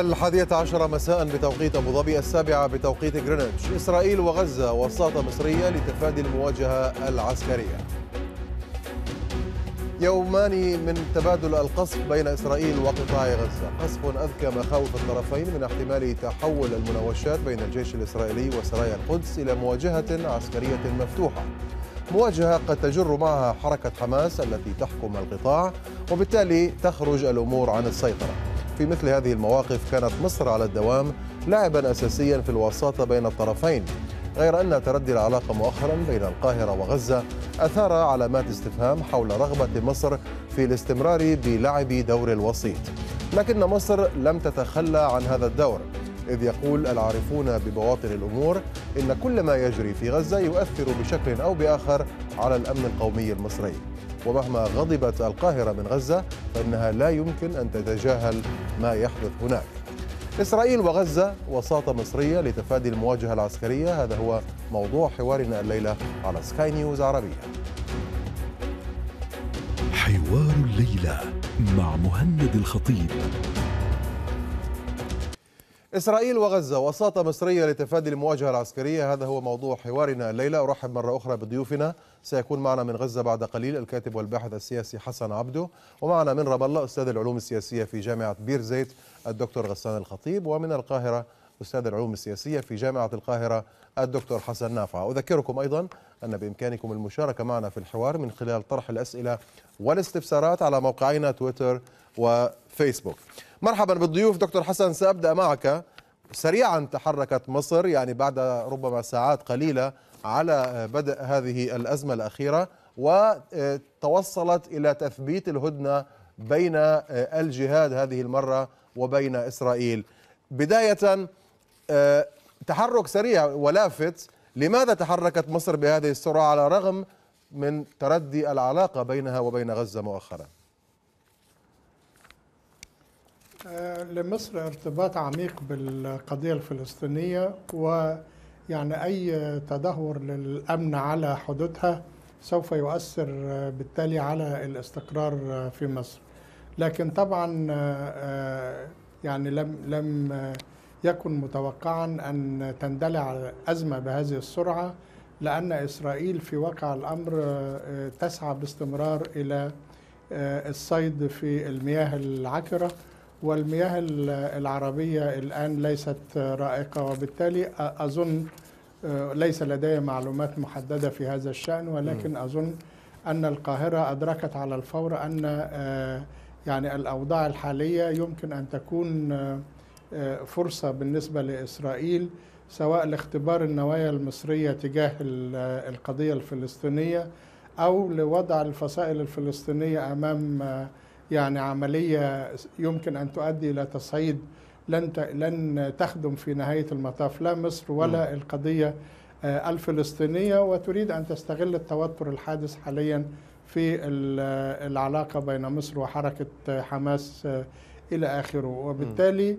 الحادية عشر مساء بتوقيت أبو ظبي السابعة بتوقيت غرينتش إسرائيل وغزة وساطة مصرية لتفادي المواجهة العسكرية يومان من تبادل القصف بين إسرائيل وقطاع غزة قصف أذكى مخاوف الطرفين من احتمال تحول المناوشات بين الجيش الإسرائيلي وسرايا القدس إلى مواجهة عسكرية مفتوحة مواجهة قد تجر معها حركة حماس التي تحكم القطاع وبالتالي تخرج الأمور عن السيطرة في مثل هذه المواقف كانت مصر على الدوام لاعبا أساسيا في الوساطة بين الطرفين غير أن تردي العلاقة مؤخرا بين القاهرة وغزة أثار علامات استفهام حول رغبة مصر في الاستمرار بلعب دور الوسيط لكن مصر لم تتخلى عن هذا الدور إذ يقول العارفون ببواطن الأمور إن كل ما يجري في غزة يؤثر بشكل أو بآخر على الأمن القومي المصري ومهما غضبت القاهرة من غزة فإنها لا يمكن أن تتجاهل ما يحدث هناك إسرائيل وغزة وساطة مصرية لتفادي المواجهة العسكرية هذا هو موضوع حوارنا الليلة على سكاي نيوز عربية حوار الليلة مع مهند الخطيب إسرائيل وغزة وساطة مصرية لتفادي المواجهة العسكرية هذا هو موضوع حوارنا الليلة أرحب مرة أخرى بضيوفنا سيكون معنا من غزة بعد قليل الكاتب والباحث السياسي حسن عبده ومعنا من رام الله أستاذ العلوم السياسية في جامعة بير زيت الدكتور غسان الخطيب ومن القاهرة أستاذ العلوم السياسية في جامعة القاهرة الدكتور حسن نافع أذكركم أيضا أن بإمكانكم المشاركة معنا في الحوار من خلال طرح الأسئلة والاستفسارات على موقعينا تويتر وفيسبوك مرحبا بالضيوف دكتور حسن سأبدأ معك سريعا تحركت مصر يعني بعد ربما ساعات قليلة على بدء هذه الأزمة الأخيرة وتوصلت إلى تثبيت الهدنة بين الجهاد هذه المرة وبين إسرائيل بداية تحرك سريع ولافت لماذا تحركت مصر بهذه السرعة على الرغم من تردي العلاقة بينها وبين غزة مؤخراً آه، لمصر ارتباط عميق بالقضية الفلسطينية ويعني أي تدهور للأمن على حدودها سوف يؤثر آه، بالتالي على الاستقرار آه، في مصر لكن طبعا يعني لم لم يكن متوقعا أن تندلع أزمة بهذه السرعة لأن إسرائيل في واقع الأمر تسعى باستمرار إلى الصيد في المياه العكره والمياه العربية الآن ليست رائقة وبالتالي أظن ليس لدي معلومات محددة في هذا الشأن ولكن أظن أن القاهرة أدركت على الفور أن يعني الأوضاع الحالية يمكن أن تكون فرصة بالنسبة لإسرائيل سواء لاختبار النوايا المصرية تجاه القضية الفلسطينية أو لوضع الفصائل الفلسطينية أمام يعني عملية يمكن أن تؤدي إلى تصعيد لن لن تخدم في نهاية المطاف لا مصر ولا م. القضية آه، الفلسطينية وتريد أن تستغل التوتر الحادث حاليا في العلاقة بين مصر وحركة آه، حماس آه، إلى آخره وبالتالي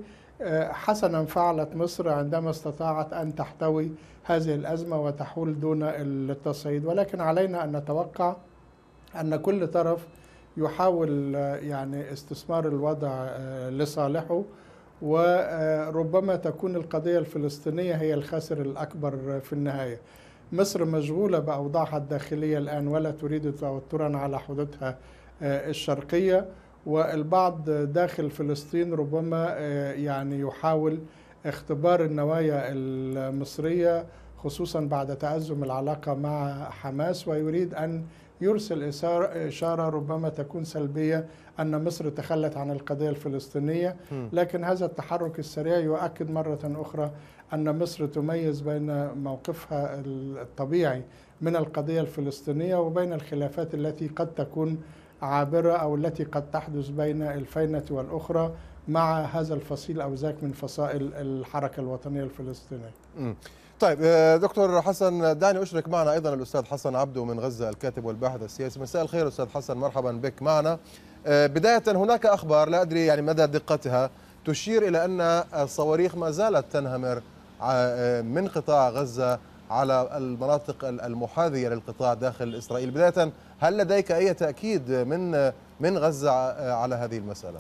حسنا فعلت مصر عندما استطاعت أن تحتوي هذه الأزمة وتحول دون التصعيد ولكن علينا أن نتوقع أن كل طرف يحاول آه، يعني استثمار الوضع آه، لصالحه وربما تكون القضية الفلسطينية هي الخاسر الأكبر آه، في النهاية مصر مشغولة بأوضاعها الداخلية الآن ولا تريد توترا على حدودها الشرقية والبعض داخل فلسطين ربما يعني يحاول اختبار النوايا المصرية خصوصا بعد تأزم العلاقة مع حماس ويريد أن يرسل إشارة ربما تكون سلبية أن مصر تخلت عن القضية الفلسطينية لكن هذا التحرك السريع يؤكد مرة أخرى أن مصر تميز بين موقفها الطبيعي من القضية الفلسطينية وبين الخلافات التي قد تكون عابرة أو التي قد تحدث بين الفينة والأخرى مع هذا الفصيل او ذاك من فصائل الحركه الوطنيه الفلسطينيه. طيب آه، دكتور حسن دعني اشرك معنا ايضا الاستاذ حسن عبده من غزه الكاتب والباحث السياسي مساء الخير استاذ حسن مرحبا بك معنا آه، بدايه هناك اخبار لا ادري يعني مدى دقتها تشير الى ان الصواريخ ما زالت تنهمر آه، من قطاع غزه على المناطق المحاذيه للقطاع داخل اسرائيل بدايه هل لديك اي تاكيد من من غزه على هذه المساله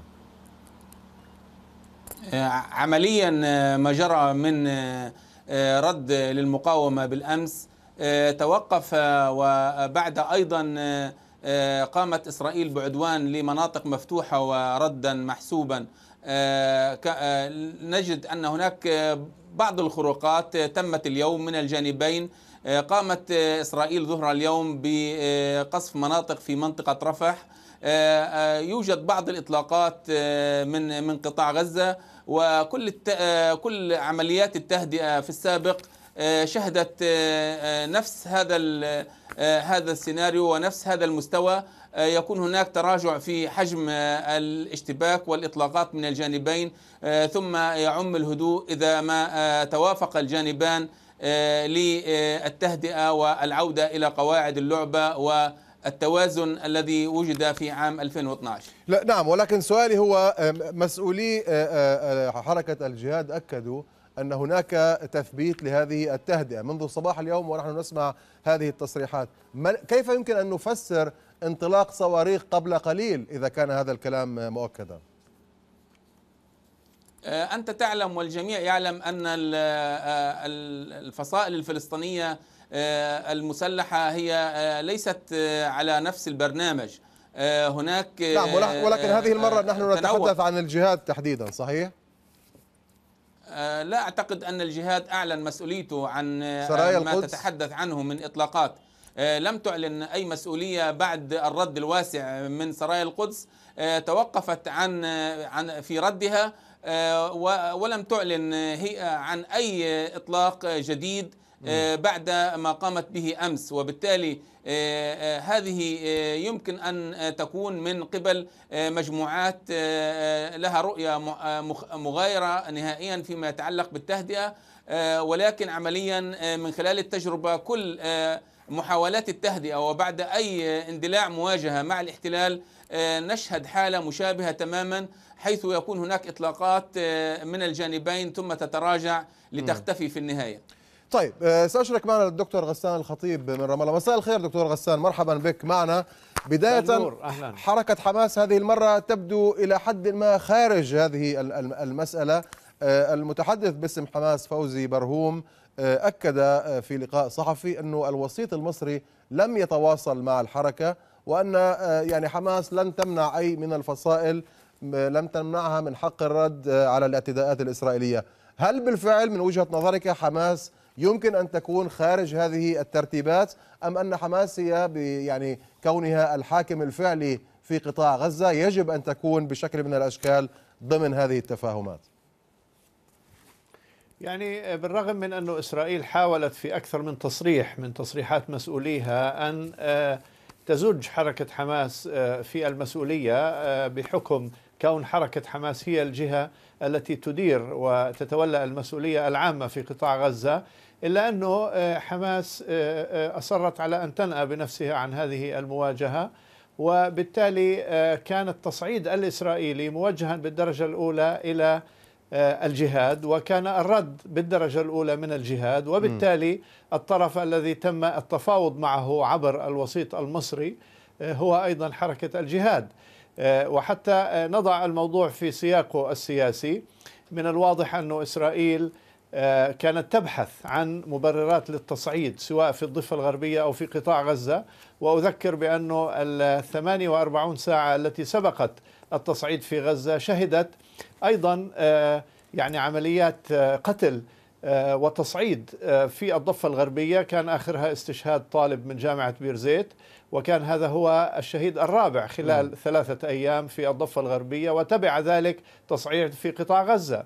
آه، عمليا آه، ما جرى من آه، رد للمقاومة بالأمس توقف وبعد أيضا قامت إسرائيل بعدوان لمناطق مفتوحة وردا محسوبا نجد أن هناك بعض الخروقات تمت اليوم من الجانبين قامت إسرائيل ظهر اليوم بقصف مناطق في منطقة رفح يوجد بعض الإطلاقات من من قطاع غزة وكل الت... آه، كل عمليات التهدئه في السابق آه، شهدت آه، نفس هذا هذا السيناريو ونفس هذا المستوى يكون هناك تراجع في حجم الاشتباك والاطلاقات من الجانبين ثم يعم الهدوء اذا ما توافق الجانبان للتهدئه والعوده الى قواعد اللعبه و التوازن الذي وجد في عام 2012 لا نعم ولكن سؤالي هو مسؤولي حركة الجهاد أكدوا أن هناك تثبيت لهذه التهدئة منذ صباح اليوم ونحن نسمع هذه التصريحات كيف يمكن أن نفسر انطلاق صواريخ قبل قليل إذا كان هذا الكلام مؤكدا أنت تعلم والجميع يعلم أن الفصائل الفلسطينية آه، المسلحه هي آه، ليست آه، على نفس البرنامج هناك نعم ولكن هذه المره نحن نتحدث عن الجهاد تحديدا صحيح؟ لا اعتقد ان الجهاد اعلن مسؤوليته عن ما تتحدث عنه من اطلاقات لم تعلن اي مسؤوليه بعد الرد الواسع من سرايا القدس توقفت عن عن في ردها ولم تعلن هي عن اي اطلاق جديد آه، بعد ما قامت به أمس وبالتالي آه، آه، هذه يمكن أن تكون من قبل مجموعات لها رؤية مغايرة نهائيا فيما يتعلق بالتهدئة ولكن عمليا من خلال التجربة كل محاولات التهدئة وبعد أي اندلاع مواجهة مع الاحتلال نشهد حالة مشابهة تماما حيث يكون هناك إطلاقات من الجانبين ثم تتراجع لتختفي في النهاية طيب آه، ساشرك معنا الدكتور غسان الخطيب من رام الله مساء الخير دكتور غسان مرحبا بك معنا بداية حركة حماس هذه المرة تبدو إلى حد ما خارج هذه المسألة آه، المتحدث باسم حماس فوزي برهوم آه، أكد في لقاء صحفي أنه الوسيط المصري لم يتواصل مع الحركة وأن يعني حماس لن تمنع أي من الفصائل لم تمنعها من حق الرد على الاعتداءات الإسرائيلية هل بالفعل من وجهة نظرك حماس يمكن أن تكون خارج هذه الترتيبات أم أن حماس هي يعني كونها الحاكم الفعلي في قطاع غزة يجب أن تكون بشكل من الأشكال ضمن هذه التفاهمات يعني آه، بالرغم من أن إسرائيل حاولت في أكثر من تصريح من تصريحات مسؤوليها أن آه، تزج حركة حماس آه، في المسؤولية بحكم كون حركة حماس هي الجهة التي تدير وتتولى المسؤولية العامة في قطاع غزة إلا أنه آه، حماس آه، آه، أصرت على أن تنأى بنفسها عن هذه المواجهة وبالتالي كان التصعيد الإسرائيلي موجها بالدرجة الأولى إلى الجهاد وكان الرد بالدرجة الأولى من الجهاد وبالتالي الطرف الذي تم التفاوض معه عبر الوسيط المصري هو أيضا حركة الجهاد آه، وحتى آه، نضع الموضوع في سياقه السياسي من الواضح أن إسرائيل آه، كانت تبحث عن مبررات للتصعيد سواء في الضفة الغربية أو في قطاع غزة وأذكر بأنه ال 48 ساعة التي سبقت التصعيد في غزة شهدت أيضا يعني عمليات قتل وتصعيد في الضفة الغربية كان آخرها استشهاد طالب من جامعة بيرزيت وكان هذا هو الشهيد الرابع خلال م. نعم. ثلاثة أيام في الضفة الغربية وتبع ذلك تصعيد في قطاع غزة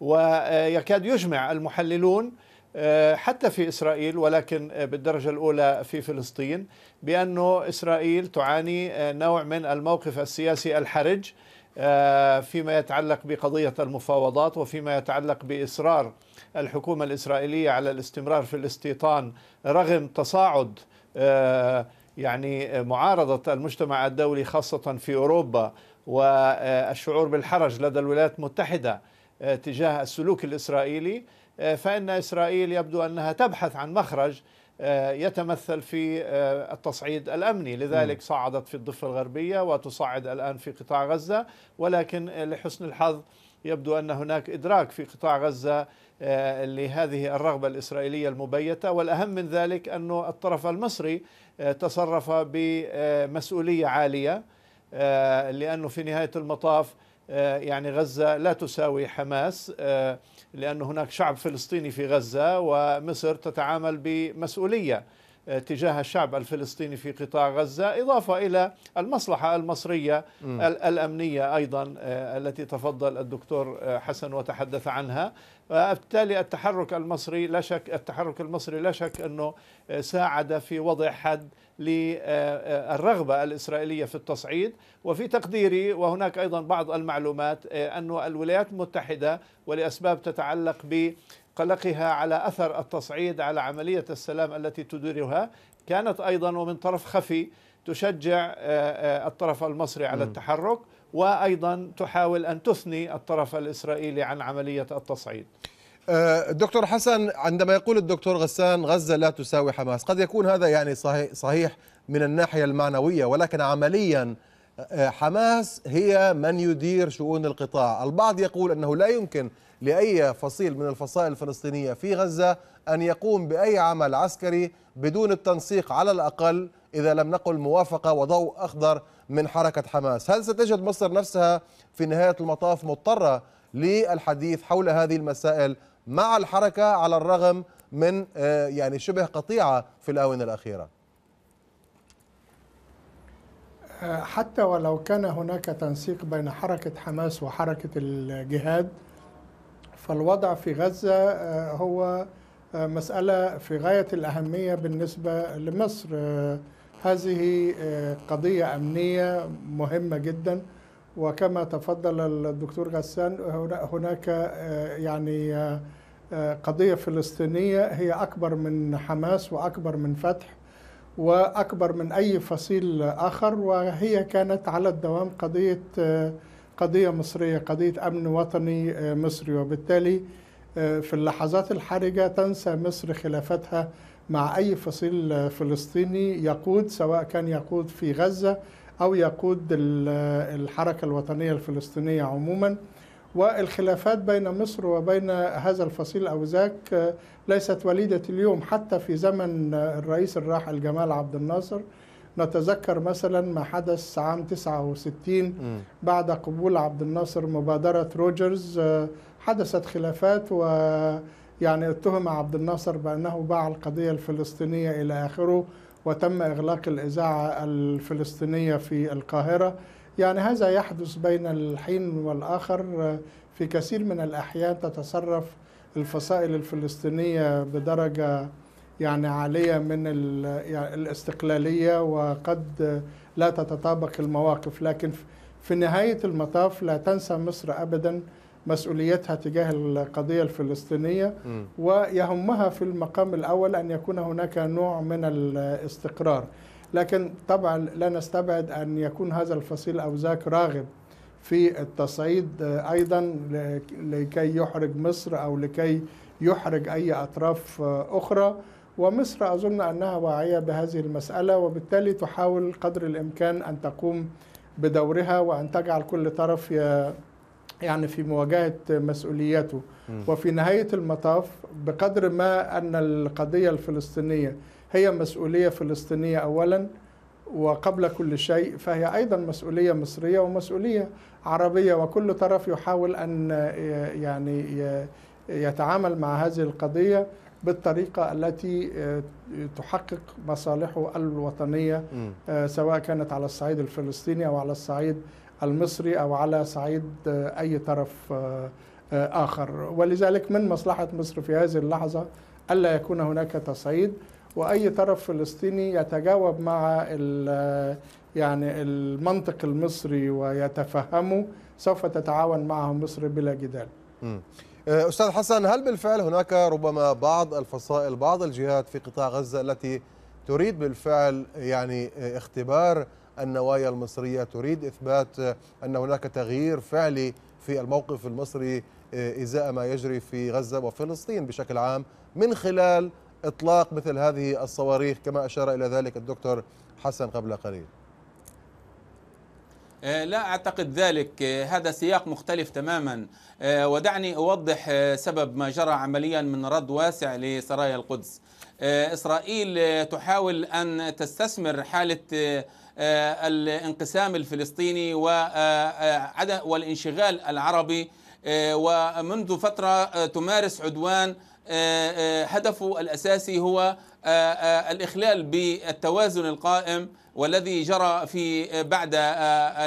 ويكاد يجمع المحللون آه، حتى في اسرائيل ولكن آه، بالدرجه الاولى في فلسطين بانه اسرائيل تعاني آه، نوع من الموقف السياسي الحرج فيما يتعلق بقضيه المفاوضات وفيما يتعلق باصرار الحكومه الاسرائيليه على الاستمرار في الاستيطان رغم تصاعد يعني معارضة المجتمع الدولي خاصة في أوروبا والشعور بالحرج لدى الولايات المتحدة تجاه السلوك الإسرائيلي فإن إسرائيل يبدو أنها تبحث عن مخرج يتمثل في التصعيد الامني، لذلك صعدت في الضفه الغربيه وتصعد الان في قطاع غزه، ولكن لحسن الحظ يبدو ان هناك ادراك في قطاع غزه آه، لهذه الرغبه الاسرائيليه المبيته، والاهم من ذلك أن الطرف المصري تصرف بمسؤولية عالية آه، لأنه في نهاية المطاف آه، يعني غزة لا تساوي حماس آه، لأن هناك شعب فلسطيني في غزة ومصر تتعامل بمسؤولية تجاه الشعب الفلسطيني في قطاع غزة إضافة إلى المصلحة المصرية الأمنية أيضا التي تفضل الدكتور حسن وتحدث عنها وبالتالي التحرك المصري لا شك التحرك المصري لا شك انه آه، ساعد في وضع حد للرغبه آه، آه، الاسرائيليه في التصعيد وفي تقديري وهناك ايضا بعض المعلومات انه الولايات المتحده ولاسباب تتعلق بقلقها على اثر التصعيد على عمليه السلام التي تديرها كانت ايضا ومن طرف خفي تشجع الطرف المصري على التحرك وايضا تحاول ان تثني الطرف الاسرائيلي عن عمليه التصعيد. أه، دكتور حسن عندما يقول الدكتور غسان غزه لا تساوي حماس، قد يكون هذا يعني صحيح صحيح من الناحيه المعنويه ولكن عمليا أه، حماس هي من يدير شؤون القطاع، البعض يقول انه لا يمكن لاي فصيل من الفصائل الفلسطينيه في غزه ان يقوم باي عمل عسكري بدون التنسيق على الاقل اذا لم نقل موافقه وضوء اخضر من حركة حماس هل ستجد مصر نفسها في نهاية المطاف مضطرة للحديث حول هذه المسائل مع الحركة على الرغم من آه، يعني شبه قطيعة في الآونة الأخيرة آه، حتى ولو كان هناك تنسيق بين حركة حماس وحركة الجهاد فالوضع في غزة آه، هو مسألة في غاية الأهمية بالنسبة لمصر هذه آه، قضية أمنية مهمة جدا وكما تفضل الدكتور غسان هناك آه، يعني آه، قضية فلسطينية هي أكبر من حماس وأكبر من فتح وأكبر من أي فصيل آخر وهي كانت على الدوام قضية قضية مصرية قضية أمن وطني مصري وبالتالي في اللحظات الحرجة تنسى مصر خلافاتها مع أي فصيل فلسطيني يقود سواء كان يقود في غزة أو يقود الحركة الوطنية الفلسطينية عموما والخلافات بين مصر وبين هذا الفصيل أو ذاك آه، ليست وليدة اليوم حتى في زمن الرئيس الراحل جمال عبد الناصر نتذكر مثلا ما حدث عام 69 بعد قبول عبد الناصر مبادرة روجرز آه، حدثت خلافات و يعني اتهم عبد الناصر بأنه باع القضية الفلسطينية إلى آخره وتم إغلاق الإذاعة الفلسطينية في القاهرة يعني هذا يحدث بين الحين والآخر في كثير من الأحيان تتصرف الفصائل الفلسطينية بدرجة يعني عالية من يعني الاستقلالية وقد لا تتطابق المواقف لكن في نهاية المطاف لا تنسى مصر أبداً مسؤوليتها تجاه القضية الفلسطينية م. ويهمها في المقام الأول أن يكون هناك نوع من الاستقرار لكن طبعا لا نستبعد أن يكون هذا الفصيل أو ذاك راغب في التصعيد أيضا لكي يحرج مصر أو لكي يحرج أي أطراف أخرى ومصر أظن أنها واعية بهذه المسألة وبالتالي تحاول قدر الإمكان أن تقوم بدورها وأن تجعل كل طرف يعني في مواجهة مسؤولياته م. وفي نهاية المطاف بقدر ما أن القضية الفلسطينية هي مسؤولية فلسطينية أولا وقبل كل شيء فهي أيضا مسؤولية مصرية ومسؤولية عربية وكل طرف يحاول أن يعني يتعامل مع هذه القضية بالطريقة التي آه، تحقق مصالحه الوطنية آه، سواء كانت على الصعيد الفلسطيني أو على الصعيد المصري أو على صعيد آه، أي طرف آه، آه، آخر ولذلك من مصلحة مصر في هذه اللحظة ألا يكون هناك تصعيد وأي طرف فلسطيني يتجاوب مع يعني المنطق المصري ويتفهمه سوف تتعاون معه مصر بلا جدال أستاذ حسن هل بالفعل هناك ربما بعض الفصائل بعض الجهات في قطاع غزة التي تريد بالفعل يعني اختبار النوايا المصرية تريد إثبات أن هناك تغيير فعلي في الموقف المصري آه، إزاء ما يجري في غزة وفلسطين بشكل عام من خلال إطلاق مثل هذه الصواريخ كما أشار إلى ذلك الدكتور حسن قبل قليل آه، لا أعتقد ذلك آه، هذا سياق مختلف تماما آه، ودعني أوضح سبب ما جرى عمليا من رد واسع لسرايا القدس إسرائيل تحاول أن تستثمر حالة الانقسام الفلسطيني والانشغال العربي ومنذ فترة تمارس عدوان هدفه الأساسي هو الإخلال بالتوازن القائم والذي جرى في آه، بعد آه،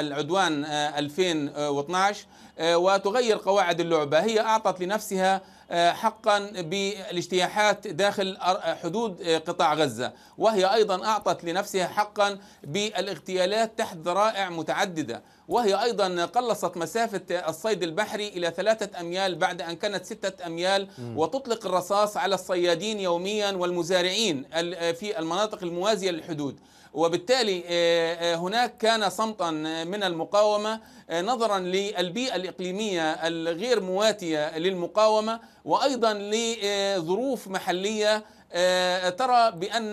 العدوان 2012 آه، وتغير قواعد اللعبة هي أعطت لنفسها حقا بالاجتياحات داخل حدود قطاع غزة وهي أيضا أعطت لنفسها حقا بالاغتيالات تحت ذرائع متعددة وهي أيضا قلصت مسافة الصيد البحري إلى ثلاثة أميال بعد أن كانت ستة أميال وتطلق الرصاص على الصيادين يوميا والمزارعين في المناطق الموازية للحدود وبالتالي آه، آه، هناك كان صمتا آه، من المقاومة نظرا للبيئة الإقليمية الغير مواتية للمقاومة وأيضا لظروف محلية ترى بأن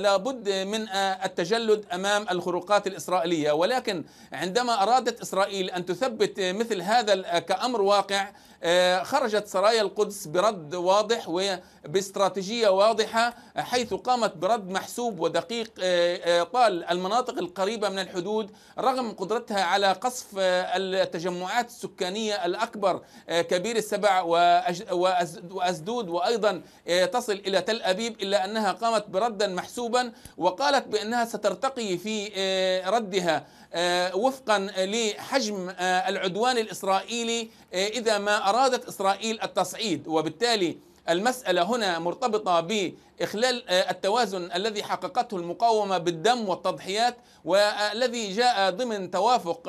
لابد من التجلد أمام الخروقات الإسرائيلية ولكن عندما أرادت إسرائيل أن تثبت مثل هذا كأمر واقع آه، خرجت سرايا القدس برد واضح وباستراتيجية واضحة حيث قامت برد محسوب ودقيق آه، آه، طال المناطق القريبة من الحدود رغم قدرتها على قصف التجمعات السكانية الأكبر كبير السبع وأسدود وأيضا تصل إلى تل أبيب إلا أنها قامت بردا محسوبا وقالت بأنها سترتقي في ردها آه، وفقا لحجم آه، العدوان الاسرائيلي آه، اذا ما ارادت اسرائيل التصعيد وبالتالي المسألة هنا مرتبطة بإخلال التوازن الذي حققته المقاومة بالدم والتضحيات والذي جاء ضمن توافق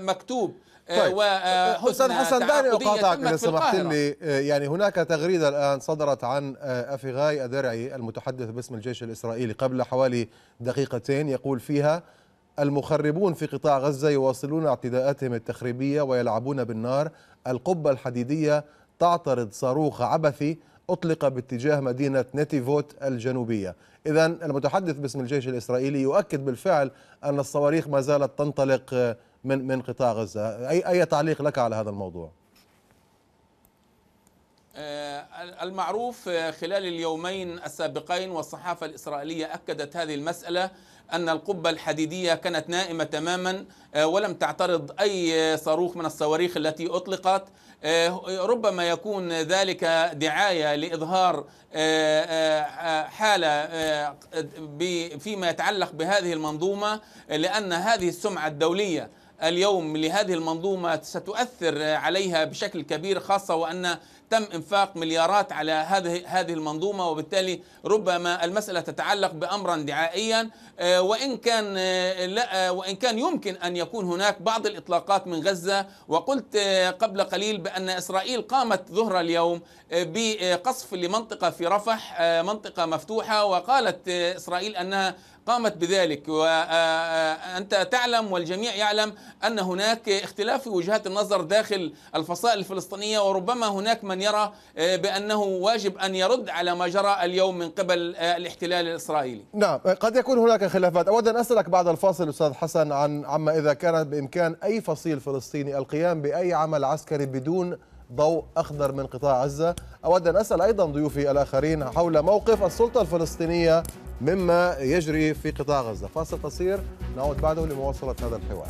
مكتوب طيب. استاذ حسن دعني اقاطعك اذا سمحت لي يعني هناك تغريده الان صدرت عن افيغاي الدرعي المتحدث باسم الجيش الاسرائيلي قبل حوالي دقيقتين يقول فيها المخربون في قطاع غزة يواصلون اعتداءاتهم التخريبية ويلعبون بالنار القبة الحديدية تعترض صاروخ عبثي أطلق باتجاه مدينة نتيفوت الجنوبية إذا المتحدث باسم الجيش الإسرائيلي يؤكد بالفعل أن الصواريخ ما زالت تنطلق من من قطاع غزة أي, أي تعليق لك على هذا الموضوع؟ آه، المعروف آه، خلال اليومين السابقين والصحافة الإسرائيلية أكدت هذه المسألة أن القبة الحديدية كانت نائمة تماما آه، ولم تعترض أي صاروخ من الصواريخ التي أطلقت آه، ربما يكون ذلك دعاية لإظهار آه، حالة فيما يتعلق بهذه المنظومة لأن هذه السمعة الدولية اليوم لهذه المنظومة ستؤثر عليها بشكل كبير خاصة وأن تم انفاق مليارات على هذه هذه المنظومه وبالتالي ربما المساله تتعلق بامرا دعائيا آه، وان كان آه، لا آه، وان كان يمكن ان يكون هناك بعض الاطلاقات من غزه وقلت قبل قليل بان اسرائيل قامت ظهر اليوم بقصف لمنطقه في رفح منطقه مفتوحه وقالت اسرائيل انها قامت بذلك وأنت تعلم والجميع يعلم أن هناك اختلاف في وجهات النظر داخل الفصائل الفلسطينية وربما هناك من يرى بأنه واجب أن يرد على ما جرى اليوم من قبل الاحتلال الإسرائيلي نعم قد يكون هناك خلافات أود أن أسألك بعد الفاصل أستاذ حسن عن عما إذا كان بإمكان أي فصيل فلسطيني القيام بأي عمل عسكري بدون ضوء أخضر من قطاع غزة أود أن أسأل أيضا ضيوفي الآخرين حول موقف السلطة الفلسطينية مما يجري في قطاع غزة فاصل قصير نعود بعده لمواصلة هذا الحوار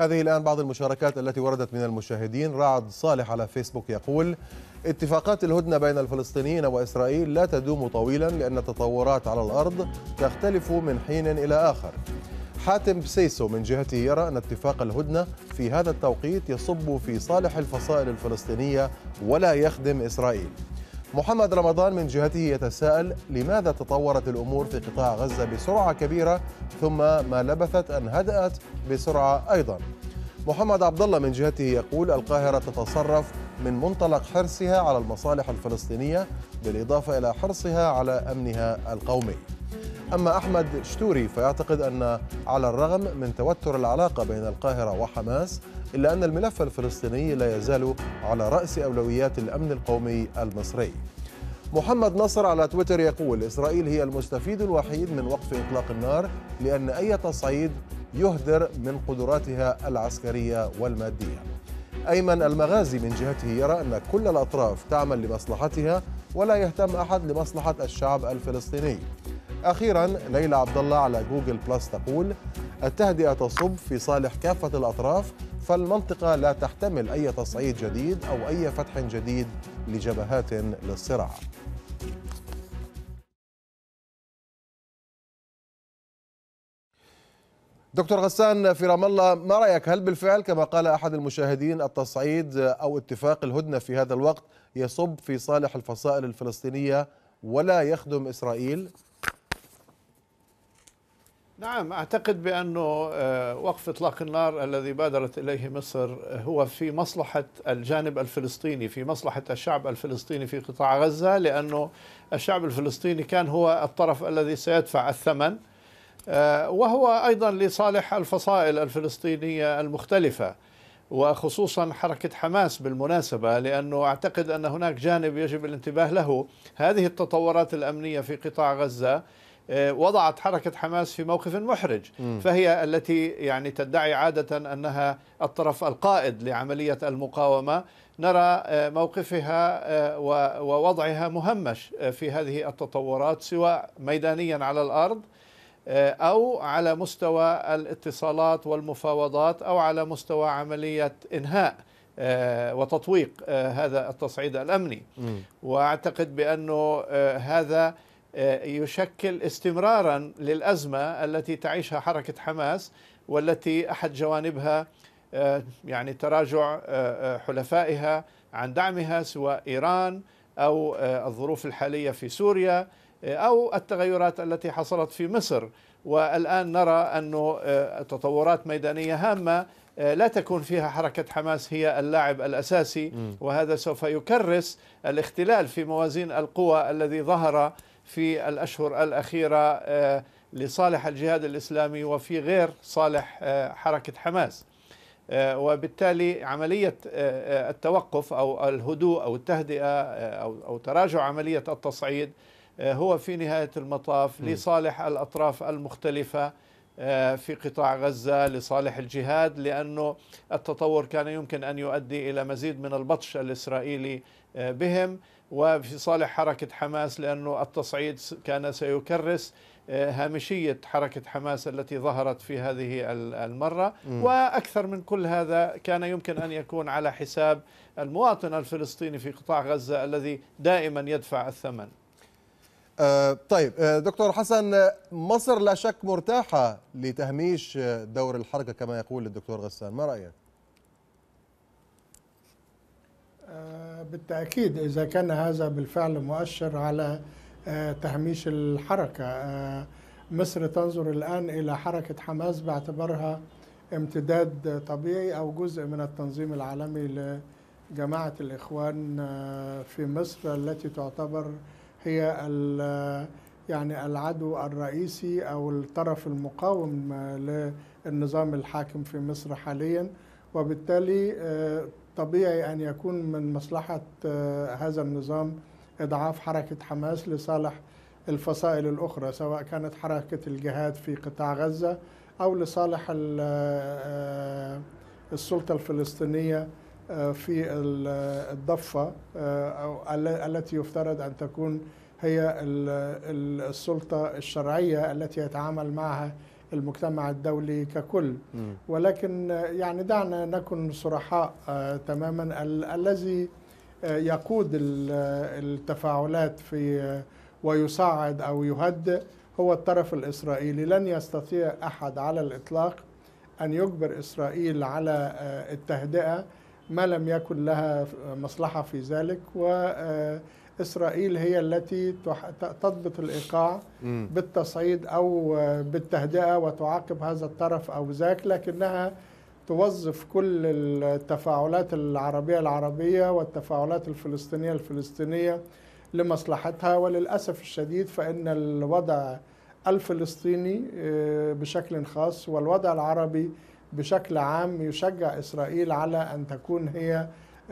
هذه الآن بعض المشاركات التي وردت من المشاهدين رعد صالح على فيسبوك يقول اتفاقات الهدنة بين الفلسطينيين وإسرائيل لا تدوم طويلا لأن التطورات على الأرض تختلف من حين إلى آخر حاتم بسيسو من جهته يرى أن اتفاق الهدنة في هذا التوقيت يصب في صالح الفصائل الفلسطينية ولا يخدم إسرائيل محمد رمضان من جهته يتساءل لماذا تطورت الأمور في قطاع غزة بسرعة كبيرة ثم ما لبثت أن هدأت بسرعة أيضا محمد عبد الله من جهته يقول القاهرة تتصرف من منطلق حرصها على المصالح الفلسطينية بالإضافة إلى حرصها على أمنها القومي أما أحمد شتوري فيعتقد أن على الرغم من توتر العلاقة بين القاهرة وحماس إلا أن الملف الفلسطيني لا يزال على رأس أولويات الأمن القومي المصري محمد نصر على تويتر يقول إسرائيل هي المستفيد الوحيد من وقف إطلاق النار لأن أي تصعيد يهدر من قدراتها العسكرية والمادية أيمن المغازي من جهته يرى أن كل الأطراف تعمل لمصلحتها ولا يهتم أحد لمصلحة الشعب الفلسطيني أخيرا ليلى عبد الله على جوجل بلس تقول التهدئة تصب في صالح كافة الأطراف فالمنطقة لا تحتمل أي تصعيد جديد أو أي فتح جديد لجبهات للصراع دكتور غسان في رام الله ما رايك هل بالفعل كما قال احد المشاهدين التصعيد او اتفاق الهدنه في هذا الوقت يصب في صالح الفصائل الفلسطينيه ولا يخدم اسرائيل؟ نعم أعتقد بأنه آه، وقف إطلاق النار الذي بادرت إليه مصر آه، هو في مصلحة الجانب الفلسطيني في مصلحة الشعب الفلسطيني في قطاع غزة لأنه الشعب الفلسطيني كان هو الطرف الذي سيدفع الثمن آه، وهو أيضا لصالح الفصائل الفلسطينية المختلفة وخصوصا حركة حماس بالمناسبة لأنه أعتقد أن هناك جانب يجب الانتباه له هذه التطورات الأمنية في قطاع غزة آه، وضعت حركة حماس في موقف محرج فهي التي يعني تدعي عادة أنها الطرف القائد لعملية المقاومة نرى آه، موقفها آه، ووضعها مهمش في هذه التطورات سواء ميدانيا على الأرض أو على مستوى الاتصالات والمفاوضات أو على مستوى عملية إنهاء وتطويق هذا التصعيد الأمني وأعتقد بأنه هذا آه، يشكل استمرارا للأزمة التي تعيشها حركة حماس والتي أحد جوانبها آه، يعني تراجع آه، حلفائها عن دعمها سواء إيران أو الظروف الحالية في سوريا أو التغيرات التي حصلت في مصر والآن نرى أن تطورات ميدانية هامة لا تكون فيها حركة حماس هي اللاعب الأساسي وهذا سوف يكرس الاختلال في موازين القوى الذي ظهر في الأشهر الأخيرة آه، لصالح الجهاد الإسلامي وفي غير صالح آه، حركة حماس آه، وبالتالي عملية التوقف أو الهدوء أو التهدئة أو تراجع عملية التصعيد هو في نهاية المطاف لصالح الأطراف المختلفة في قطاع غزة لصالح الجهاد لأنه التطور كان يمكن أن يؤدي إلى مزيد من البطش الإسرائيلي بهم وفي صالح حركة حماس لأنه التصعيد كان سيكرس آه، هامشية حركة حماس التي ظهرت في هذه المرة وأكثر من كل هذا كان يمكن أن يكون على حساب المواطن الفلسطيني في قطاع غزة الذي دائما يدفع الثمن آه، طيب آه، دكتور حسن مصر لا شك مرتاحة لتهميش دور الحركة كما يقول الدكتور غسان ما رأيك؟ آه، بالتأكيد إذا كان هذا بالفعل مؤشر على آه، تهميش الحركة آه، مصر تنظر الآن إلى حركة حماس باعتبارها امتداد طبيعي أو جزء من التنظيم العالمي لجماعة الإخوان في مصر التي تعتبر هي يعني العدو الرئيسي أو الطرف المقاوم للنظام الحاكم في مصر حاليا وبالتالي طبيعي أن يكون من مصلحة آه، هذا النظام إضعاف حركة حماس لصالح الفصائل الأخرى سواء كانت حركة الجهاد في قطاع غزة أو لصالح آه، آه، السلطة الفلسطينية في الضفة التي يفترض أن تكون هي السلطة الشرعية التي يتعامل معها المجتمع الدولي ككل ولكن يعني دعنا نكن صرحاء آه، تماما ال الذي آه، يقود التفاعلات في آه، ويساعد او يهدئ هو الطرف الاسرائيلي لن يستطيع احد على الاطلاق ان يجبر اسرائيل على التهدئه ما لم يكن لها مصلحه في ذلك و إسرائيل هي التي تضبط الإيقاع بالتصعيد أو بالتهدئة وتعاقب هذا الطرف أو ذاك لكنها توظف كل التفاعلات العربية العربية والتفاعلات الفلسطينية الفلسطينية لمصلحتها وللأسف الشديد فإن الوضع الفلسطيني آه، بشكل خاص والوضع العربي بشكل عام يشجع إسرائيل على أن تكون هي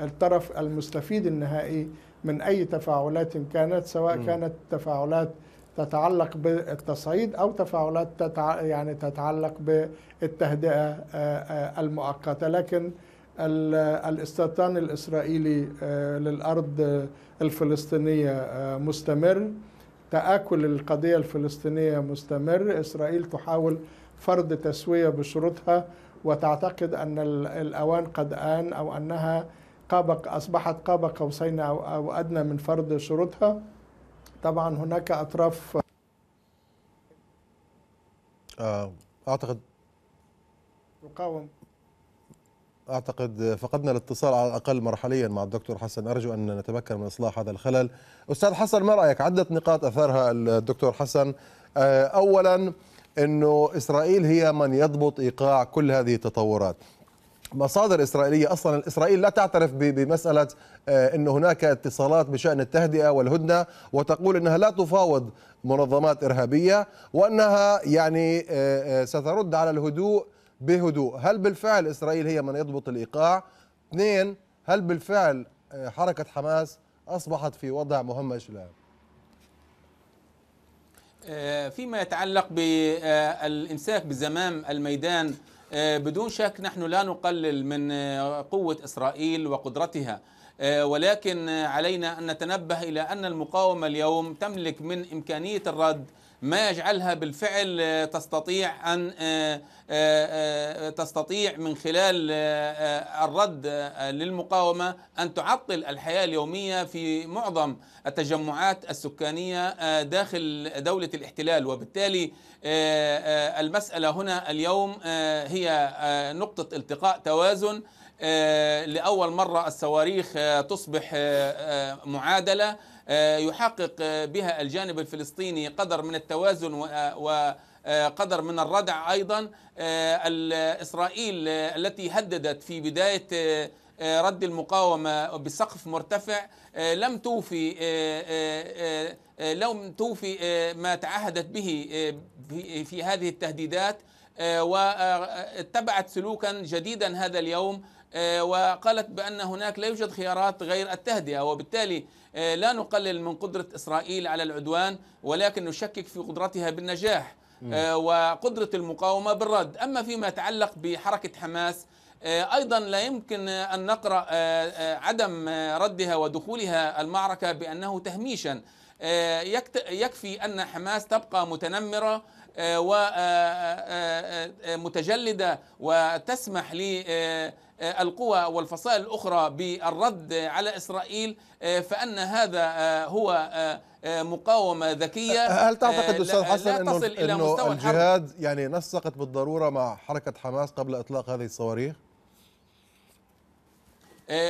الطرف المستفيد النهائي من أي تفاعلات كانت سواء م. كانت تفاعلات تتعلق بالتصعيد أو تفاعلات تتع... يعني تتعلق بالتهدئة المؤقتة لكن الاستيطان الإسرائيلي للأرض الفلسطينية مستمر تآكل القضية الفلسطينية مستمر إسرائيل تحاول فرض تسوية بشروطها وتعتقد أن الأوان قد آن أو أنها قاب أصبحت قاب قوسين أو, أو أدنى من فرض شروطها طبعا هناك أطراف آه، أعتقد تقاوم أعتقد فقدنا الاتصال على الأقل مرحليا مع الدكتور حسن أرجو أن نتمكن من إصلاح هذا الخلل أستاذ حسن ما رأيك عدة نقاط أثارها الدكتور حسن آه، أولا أنه إسرائيل هي من يضبط إيقاع كل هذه التطورات مصادر إسرائيلية أصلا إسرائيل لا تعترف بمسألة آه، أن هناك اتصالات بشأن التهدئة والهدنة وتقول أنها لا تفاوض منظمات إرهابية وأنها يعني آه، آه، سترد على الهدوء بهدوء هل بالفعل إسرائيل هي من يضبط الإيقاع؟ اثنين هل بالفعل حركة حماس أصبحت في وضع مهمش لها؟ فيما يتعلق بالإمساك بزمام الميدان آه، بدون شك نحن لا نقلل من آه، قوة إسرائيل وقدرتها آه، ولكن علينا أن نتنبه إلى أن المقاومة اليوم تملك من إمكانية الرد ما يجعلها بالفعل آه، تستطيع ان آه، آه، تستطيع من خلال الرد للمقاومه ان تعطل الحياه اليوميه في معظم التجمعات السكانيه داخل دوله الاحتلال وبالتالي المساله هنا اليوم هي نقطه التقاء توازن لأول مرة الصواريخ تصبح معادلة آه، يحقق آه، بها الجانب الفلسطيني قدر من التوازن و آه، قدر من الردع ايضا اسرائيل التي هددت في بدايه رد المقاومه بسقف مرتفع لم توفي لم توفي ما تعهدت به في هذه التهديدات واتبعت سلوكا جديدا هذا اليوم آه، وقالت بأن هناك لا يوجد خيارات غير التهدئة وبالتالي آه، لا نقلل من قدرة إسرائيل على العدوان ولكن نشكك في قدرتها بالنجاح آه، وقدرة المقاومة بالرد أما فيما يتعلق بحركة حماس ايضا لا يمكن ان نقرا عدم ردها ودخولها المعركه بانه تهميشا يكفي ان حماس تبقى متنمره ومتجلده وتسمح ل آه، القوى والفصائل الأخرى بالرد على إسرائيل آه، فأن هذا آه، هو مقاومة ذكية هل تعتقد أستاذ حسن أنه, إلى إنه مستوى الجهاد الحرب؟ يعني نسقت بالضرورة مع حركة حماس قبل إطلاق هذه الصواريخ؟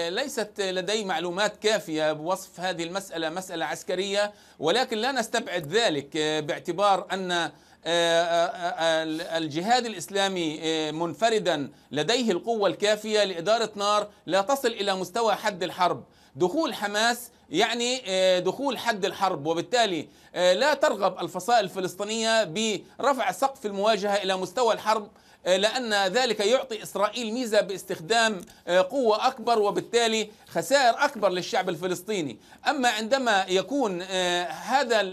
ليست لدي معلومات كافية بوصف هذه المسألة مسألة عسكرية ولكن لا نستبعد ذلك باعتبار أن آه، آه، آه، الجهاد الإسلامي منفردا لديه القوة الكافية لإدارة نار لا تصل إلى مستوى حد الحرب دخول حماس يعني دخول حد الحرب وبالتالي لا ترغب الفصائل الفلسطينية برفع سقف المواجهة إلى مستوى الحرب آه، لأن ذلك يعطي إسرائيل ميزة باستخدام آه، قوة أكبر وبالتالي خسائر أكبر للشعب الفلسطيني أما عندما يكون آه،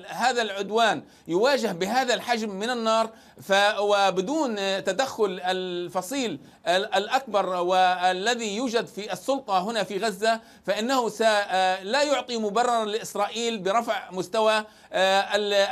هذا العدوان يواجه بهذا الحجم من النار وبدون تدخل الفصيل الأكبر والذي يوجد في السلطة هنا في غزة فإنه لا يعطي مبررا لإسرائيل برفع مستوى آه،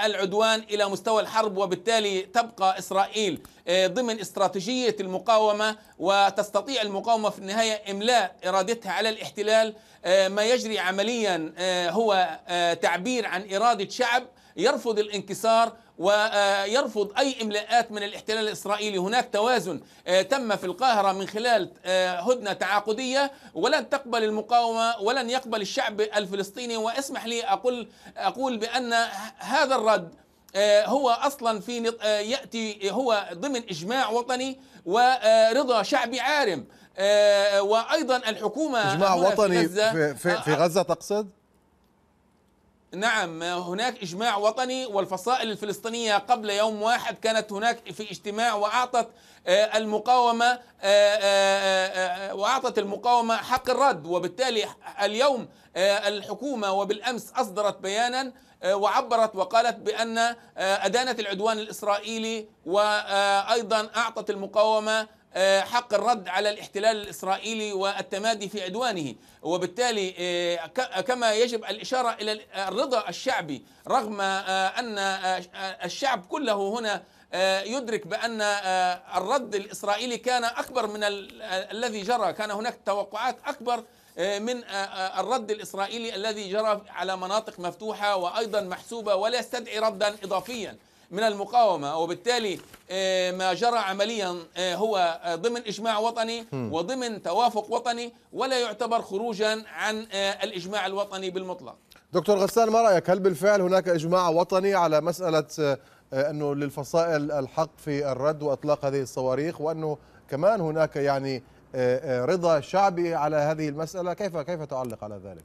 العدوان إلى مستوى الحرب وبالتالي تبقى إسرائيل آه، ضمن استراتيجية المقاومة وتستطيع المقاومة في النهاية إملاء إرادتها على الاحتلال آه، ما يجري عمليا هو تعبير عن إرادة شعب يرفض الانكسار ويرفض أي إملاءات من الاحتلال الإسرائيلي هناك توازن آه، تم في القاهرة من خلال آه، هدنة تعاقدية ولن تقبل المقاومة ولن يقبل الشعب الفلسطيني واسمح لي أقول, أقول بأن هذا الرد آه، هو اصلا في ياتي هو ضمن اجماع وطني ورضا شعبي عارم وايضا الحكومه اجماع وطني في, في, في غزه تقصد؟ نعم هناك إجماع وطني والفصائل الفلسطينية قبل يوم واحد كانت هناك في اجتماع وأعطت آه، المقاومة آه، آه، وأعطت المقاومة حق الرد وبالتالي اليوم الحكومة وبالأمس أصدرت بيانا وعبرت وقالت بأن أدانت العدوان الإسرائيلي وأيضا أعطت المقاومة آه، حق الرد على الاحتلال الإسرائيلي والتمادي في عدوانه وبالتالي آه، كما يجب الإشارة إلى الرضا الشعبي رغم آه، أن الشعب كله هنا يدرك بأن الرد الإسرائيلي كان أكبر من الذي جرى كان هناك توقعات أكبر من الرد الإسرائيلي الذي جرى على مناطق مفتوحة وأيضا محسوبة ولا يستدعي ردا إضافيا من المقاومة وبالتالي آه، ما جرى عمليا آه، هو آه، ضمن إجماع وطني وضمن توافق وطني ولا يعتبر خروجا عن الإجماع الوطني بالمطلق دكتور غسان ما رأيك هل بالفعل هناك إجماع وطني على مسألة أنه للفصائل الحق في الرد وإطلاق هذه الصواريخ وأنه كمان هناك يعني رضا شعبي على هذه المسألة كيف كيف تعلق على ذلك؟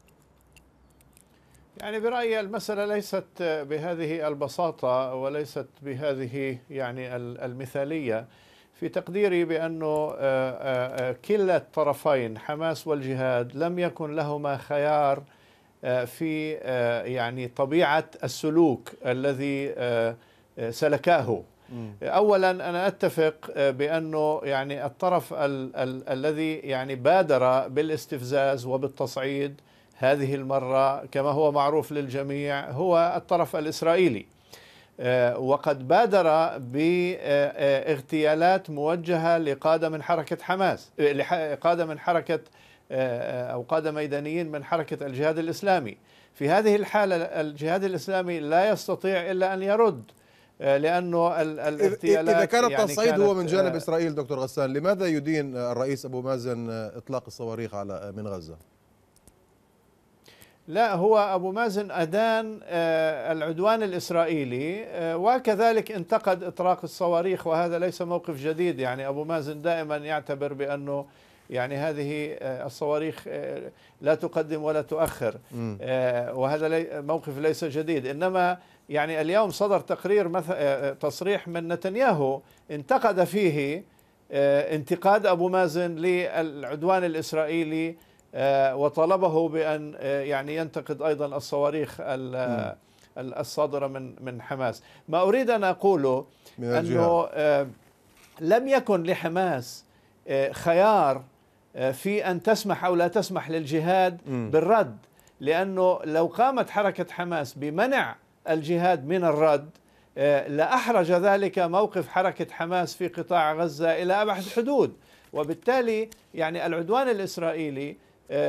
يعني برأيي المسألة ليست بهذه البساطة وليست بهذه يعني المثالية في تقديري بأنه آه، آه، آه، كلا الطرفين حماس والجهاد لم يكن لهما خيار في يعني طبيعة السلوك الذي سلكاه اولا انا اتفق بانه يعني الطرف ال ال الذي يعني بادر بالاستفزاز وبالتصعيد هذه المرة كما هو معروف للجميع هو الطرف الإسرائيلي آه، وقد بادر باغتيالات موجهة لقادة من حركة حماس آه، قادة من حركة آه، أو قادة ميدانيين من حركة الجهاد الإسلامي في هذه الحالة الجهاد الإسلامي لا يستطيع إلا أن يرد لانه الاغتيالات اذا كان يعني التصعيد يعني هو من جانب اسرائيل دكتور غسان لماذا يدين الرئيس ابو مازن اطلاق الصواريخ على من غزه؟ لا هو أبو مازن أدان آه، العدوان الإسرائيلي آه، وكذلك انتقد اطراق الصواريخ وهذا ليس موقف جديد يعني أبو مازن دائما يعتبر بأنه يعني هذه آه، الصواريخ لا تقدم ولا تؤخر وهذا موقف ليس جديد إنما يعني اليوم صدر تقرير تصريح من نتنياهو انتقد فيه انتقاد أبو مازن للعدوان الإسرائيلي آه، وطلبه بأن آه، يعني ينتقد أيضا الصواريخ آه، الصادرة من من حماس ما أريد أن أقوله أنه لم يكن لحماس خيار في أن تسمح أو لا تسمح للجهاد بالرد لأنه لو قامت حركة حماس بمنع الجهاد من الرد لأحرج ذلك موقف حركة حماس في قطاع غزة إلى أبعد حدود وبالتالي يعني العدوان الإسرائيلي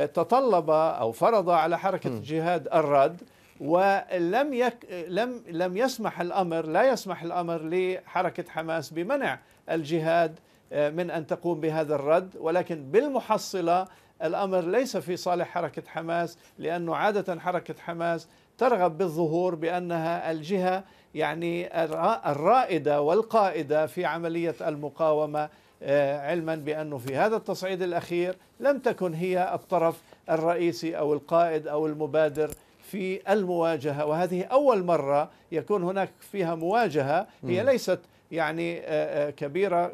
تطلب او فرض على حركه الجهاد الرد ولم يك لم لم يسمح الامر لا يسمح الامر لحركه حماس بمنع الجهاد آه، من ان تقوم بهذا الرد ولكن بالمحصله الامر ليس في صالح حركه حماس لانه عاده حركه حماس ترغب بالظهور بانها الجهه يعني الرائده والقائده في عمليه المقاومه آه، علما بأنه في هذا التصعيد الأخير لم تكن هي الطرف الرئيسي أو القائد أو المبادر في المواجهة وهذه أول مرة يكون هناك فيها مواجهة هي ليست يعني آه، آه، كبيرة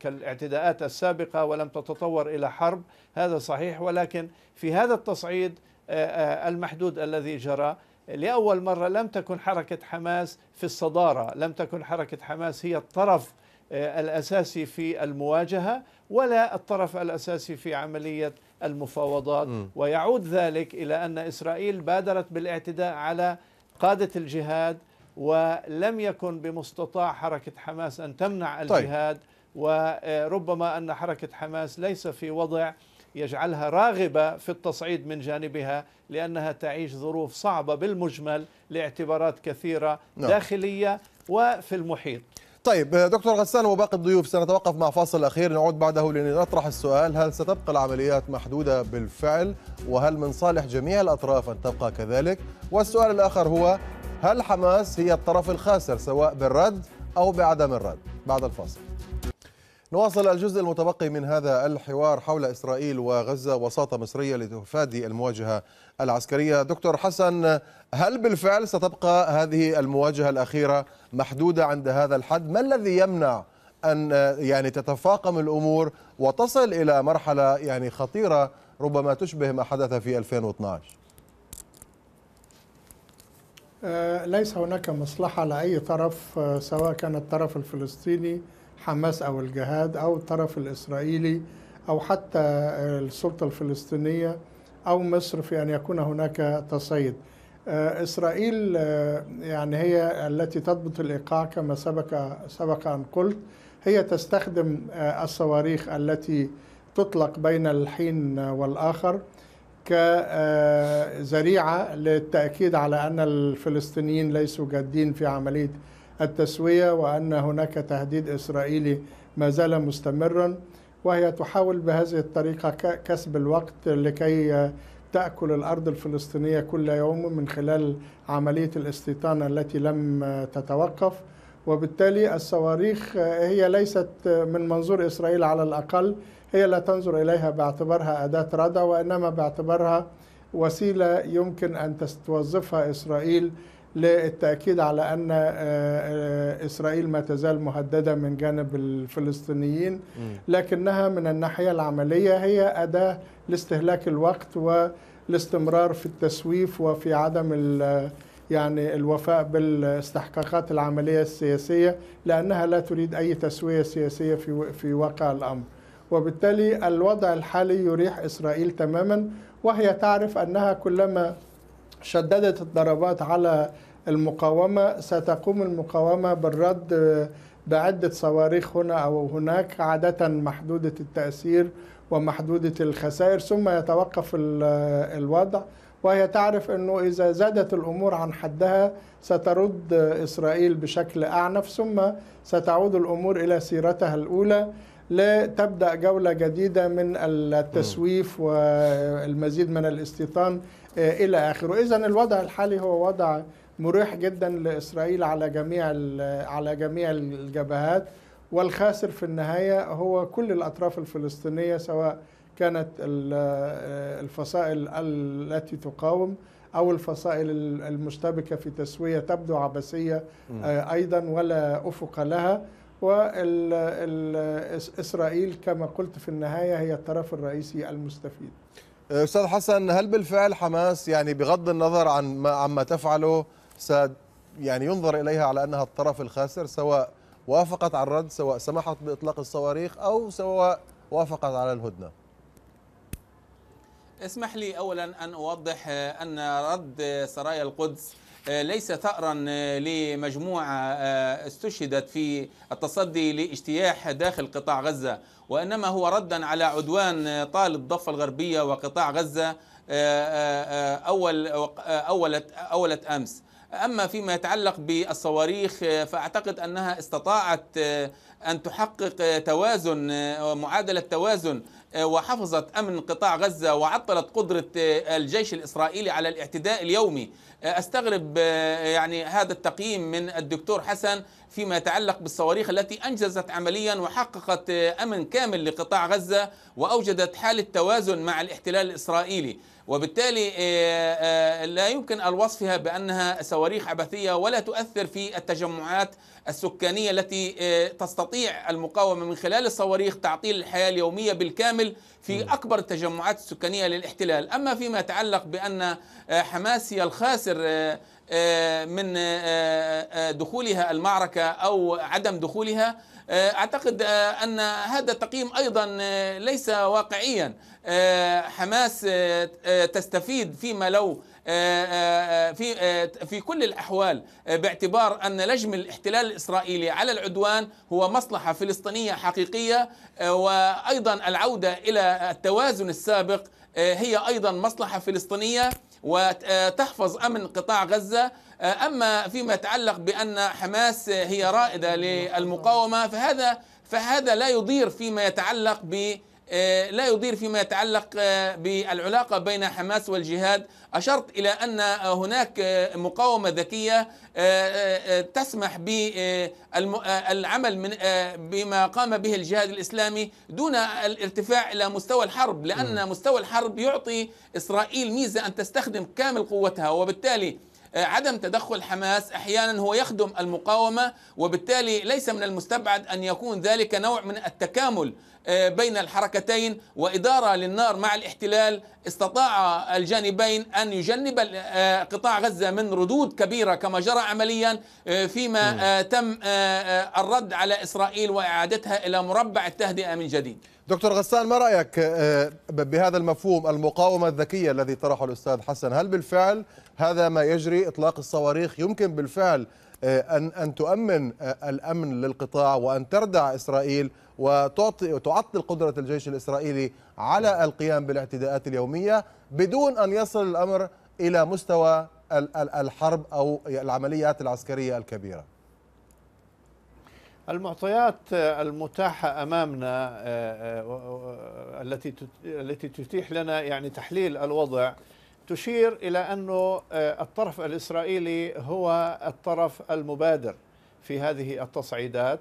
كالاعتداءات السابقة ولم تتطور إلى حرب هذا صحيح ولكن في هذا التصعيد المحدود الذي جرى لأول مرة لم تكن حركة حماس في الصدارة لم تكن حركة حماس هي الطرف آه، الأساسي في المواجهة ولا الطرف الأساسي في عملية المفاوضات ويعود ذلك إلى أن إسرائيل بادرت بالاعتداء على قادة الجهاد ولم يكن بمستطاع حركة حماس أن تمنع طيب. الجهاد طيب. وربما أن حركة حماس ليس في وضع يجعلها راغبة في التصعيد من جانبها لأنها تعيش ظروف صعبة بالمجمل لاعتبارات كثيرة نعم. داخلية وفي المحيط طيب دكتور غسان وباقي الضيوف سنتوقف مع فاصل أخير نعود بعده لنطرح السؤال هل ستبقى العمليات محدودة بالفعل وهل من صالح جميع الأطراف أن تبقى كذلك والسؤال الآخر هو هل حماس هي الطرف الخاسر سواء بالرد أو بعدم الرد بعد الفاصل نواصل الجزء المتبقي من هذا الحوار حول إسرائيل وغزة وساطة مصرية لتفادي المواجهة العسكرية دكتور حسن هل بالفعل ستبقى هذه المواجهة الأخيرة محدودة عند هذا الحد ما الذي يمنع أن يعني تتفاقم الأمور وتصل إلى مرحلة يعني خطيرة ربما تشبه ما حدث في 2012 آه، ليس هناك مصلحة لأي طرف آه، سواء كان الطرف الفلسطيني حماس أو الجهاد أو الطرف الإسرائيلي أو حتى السلطة الفلسطينية أو مصر في أن يكون هناك تصعيد آه، إسرائيل آه، يعني هي التي تضبط الإيقاع كما سبق, سبق أن قلت هي تستخدم آه، الصواريخ التي تطلق بين الحين والآخر كذريعة للتأكيد على أن الفلسطينيين ليسوا جادين في عملية التسوية وأن هناك تهديد إسرائيلي ما زال مستمرا وهي تحاول بهذه الطريقة كسب الوقت لكي تأكل الأرض الفلسطينية كل يوم من خلال عملية الاستيطان التي لم تتوقف وبالتالي الصواريخ هي ليست من منظور إسرائيل على الأقل هي لا تنظر إليها باعتبارها أداة ردع وإنما باعتبارها وسيلة يمكن أن توظفها إسرائيل للتأكيد على أن آه، آه، إسرائيل ما تزال مهددة من جانب الفلسطينيين لكنها من الناحية العملية هي أداة لاستهلاك الوقت والاستمرار في التسويف وفي عدم آه، يعني الوفاء بالاستحقاقات العملية السياسية لأنها لا تريد أي تسوية سياسية في في واقع الأمر وبالتالي الوضع الحالي يريح إسرائيل تماما وهي تعرف أنها كلما شددت الضربات على المقاومة ستقوم المقاومة بالرد بعدة صواريخ هنا أو هناك عادة محدودة التأثير ومحدودة الخسائر ثم يتوقف الوضع وهي تعرف أنه إذا زادت الأمور عن حدها سترد إسرائيل بشكل أعنف ثم ستعود الأمور إلى سيرتها الأولى لتبدأ جولة جديدة من التسويف والمزيد من الاستيطان آه، الى اخره اذا الوضع الحالي هو وضع مريح جدا لاسرائيل على جميع على جميع الجبهات والخاسر في النهايه هو كل الاطراف الفلسطينيه سواء كانت آه، الفصائل التي تقاوم او الفصائل المشتبكه في تسويه تبدو عبثيه آه، ايضا ولا افق لها واسرائيل كما قلت في النهايه هي الطرف الرئيسي المستفيد استاذ حسن هل بالفعل حماس يعني بغض النظر عن ما عما تفعله س يعني ينظر اليها على انها الطرف الخاسر سواء وافقت على الرد سواء سمحت باطلاق الصواريخ او سواء وافقت على الهدنه اسمح لي اولا ان اوضح ان رد سرايا القدس آه، ليس ثأرا آه، لمجموعة آه، استشهدت في التصدي لاجتياح داخل قطاع غزة وإنما هو ردا على عدوان طال الضفة الغربية وقطاع غزة أول أولة, أولة أمس أما فيما يتعلق بالصواريخ فأعتقد أنها استطاعت أن تحقق توازن معادلة توازن آه، وحفظت أمن قطاع غزة وعطلت قدرة آه، الجيش الإسرائيلي على الاعتداء اليومي آه، أستغرب يعني هذا التقييم من الدكتور حسن فيما يتعلق بالصواريخ التي أنجزت عمليا وحققت أمن كامل لقطاع غزة وأوجدت حالة توازن مع الاحتلال الإسرائيلي وبالتالي آه، آه، لا يمكن الوصفها بأنها صواريخ عبثية ولا تؤثر في التجمعات السكانية التي آه، تستطيع المقاومة من خلال الصواريخ تعطيل الحياة اليومية بالكامل في أكبر التجمعات السكانية للاحتلال أما فيما يتعلق بأن حماس هي الخاسر من دخولها المعركة أو عدم دخولها آه، اعتقد آه، ان هذا التقييم ايضا آه، ليس واقعيا حماس تستفيد فيما لو في في كل الاحوال باعتبار ان لجم الاحتلال الاسرائيلي على العدوان هو مصلحه فلسطينيه حقيقيه وايضا العوده الى التوازن السابق هي ايضا مصلحه فلسطينيه وتحفظ امن قطاع غزه آه، أما فيما يتعلق بأن حماس هي رائدة للمقاومة فهذا فهذا لا يضير فيما يتعلق ب آه، لا يضير فيما يتعلق آه، بالعلاقه بين حماس والجهاد، اشرت الى ان هناك مقاومه ذكيه تسمح بالعمل من بما قام به الجهاد الاسلامي دون الارتفاع الى مستوى الحرب، لان مستوى الحرب يعطي اسرائيل ميزه ان تستخدم كامل قوتها وبالتالي آه، عدم تدخل حماس احيانا هو يخدم المقاومه وبالتالي ليس من المستبعد ان يكون ذلك نوع من التكامل آه، بين الحركتين واداره للنار مع الاحتلال استطاع الجانبين ان يجنب آه، قطاع غزه من ردود كبيره كما جرى عمليا فيما تم الرد على اسرائيل واعادتها الى مربع التهدئه من جديد. دكتور غسان ما رايك بهذا المفهوم المقاومه الذكيه الذي طرحه الاستاذ حسن هل بالفعل هذا ما يجري إطلاق الصواريخ يمكن بالفعل آه، أن أن تؤمن آه، الأمن للقطاع وأن تردع إسرائيل وتعطي وتعطل قدرة الجيش الإسرائيلي على القيام بالاعتداءات اليومية بدون أن يصل الأمر إلى مستوى الحرب أو العمليات العسكرية الكبيرة المعطيات آه، المتاحة أمامنا التي التي تتيح لنا يعني تحليل الوضع تشير إلى أنه آه، الطرف الإسرائيلي هو الطرف المبادر في هذه التصعيدات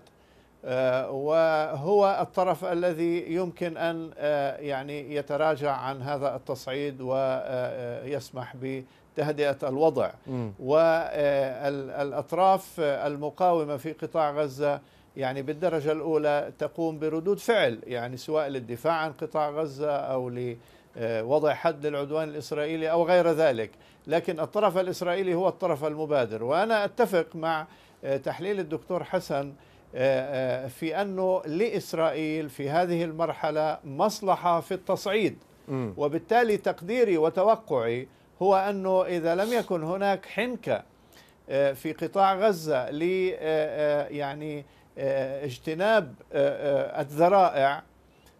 آه، وهو الطرف الذي يمكن أن آه، يعني يتراجع عن هذا التصعيد ويسمح بتهدئة الوضع م. والأطراف المقاومة في قطاع غزة يعني بالدرجة الأولى تقوم بردود فعل يعني سواء للدفاع عن قطاع غزة أو ل آه، وضع حد للعدوان الإسرائيلي أو غير ذلك لكن الطرف الإسرائيلي هو الطرف المبادر وأنا أتفق مع آه، تحليل الدكتور حسن آه، في أنه لإسرائيل في هذه المرحلة مصلحة في التصعيد وبالتالي تقديري وتوقعي هو أنه إذا لم يكن هناك حنكة في قطاع غزة ل يعني اجتناب الذرائع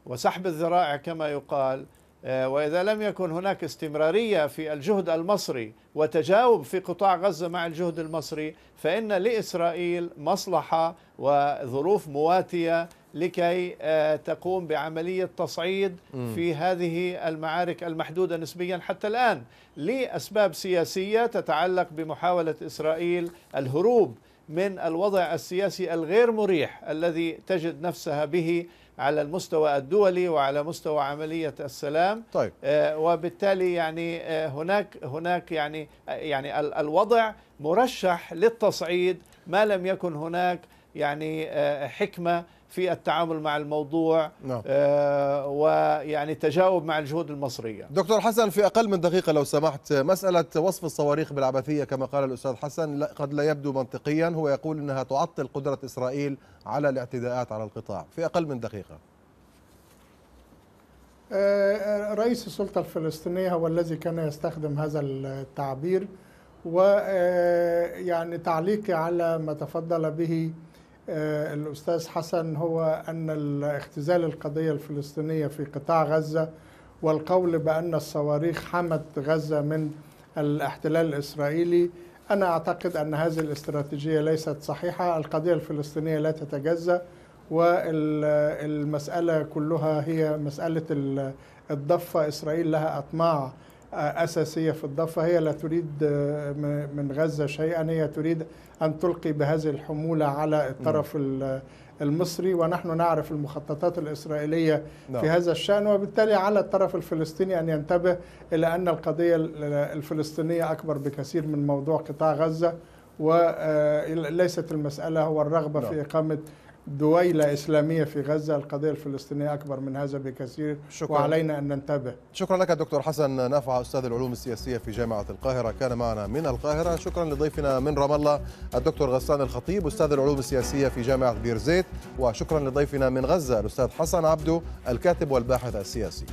وسحب الذرائع كما يقال آه، وإذا لم يكن هناك استمرارية في الجهد المصري وتجاوب في قطاع غزة مع الجهد المصري فإن لإسرائيل مصلحة وظروف مواتية لكي آه، تقوم بعملية تصعيد في هذه المعارك المحدودة نسبيا حتى الآن لأسباب سياسية تتعلق بمحاولة إسرائيل الهروب من الوضع السياسي الغير مريح الذي تجد نفسها به على المستوى الدولي وعلى مستوى عملية السلام طيب. آه، وبالتالي يعني آه، هناك هناك يعني آه، يعني الوضع مرشح للتصعيد ما لم يكن هناك يعني حكمة في التعامل مع الموضوع نعم. آه ويعني تجاوب مع الجهود المصرية دكتور حسن في أقل من دقيقة لو سمحت مسألة وصف الصواريخ بالعبثية كما قال الأستاذ حسن قد لا يبدو منطقيا هو يقول أنها تعطل قدرة إسرائيل على الاعتداءات على القطاع في أقل من دقيقة آه، آه، رئيس السلطة الفلسطينية هو الذي كان يستخدم هذا التعبير ويعني آه، تعليقي على ما تفضل به آه، الأستاذ حسن هو أن اختزال القضية الفلسطينية في قطاع غزة والقول بأن الصواريخ حمت غزة من الاحتلال الإسرائيلي أنا أعتقد أن هذه الاستراتيجية ليست صحيحة القضية الفلسطينية لا تتجزأ والمسألة كلها هي مسألة الضفة إسرائيل لها أطماع أساسية في الضفة هي لا تريد آه، من غزة شيئا هي تريد أن تلقي بهذه الحمولة على الطرف آه، المصري ونحن نعرف المخططات الإسرائيلية في نعم. هذا الشأن وبالتالي على الطرف الفلسطيني أن ينتبه إلى أن القضية الفلسطينية أكبر بكثير من موضوع قطاع غزة وليست آه، المسألة هو الرغبة في نعم. إقامة دويلة إسلامية في غزة القضية الفلسطينية أكبر من هذا بكثير شكرا. وعلينا أن ننتبه شكرا لك دكتور حسن نافع أستاذ العلوم السياسية في جامعة القاهرة كان معنا من القاهرة شكرا لضيفنا من رام الله الدكتور غسان الخطيب أستاذ العلوم السياسية في جامعة بير زيت وشكرا لضيفنا من غزة الأستاذ حسن عبدو الكاتب والباحث السياسي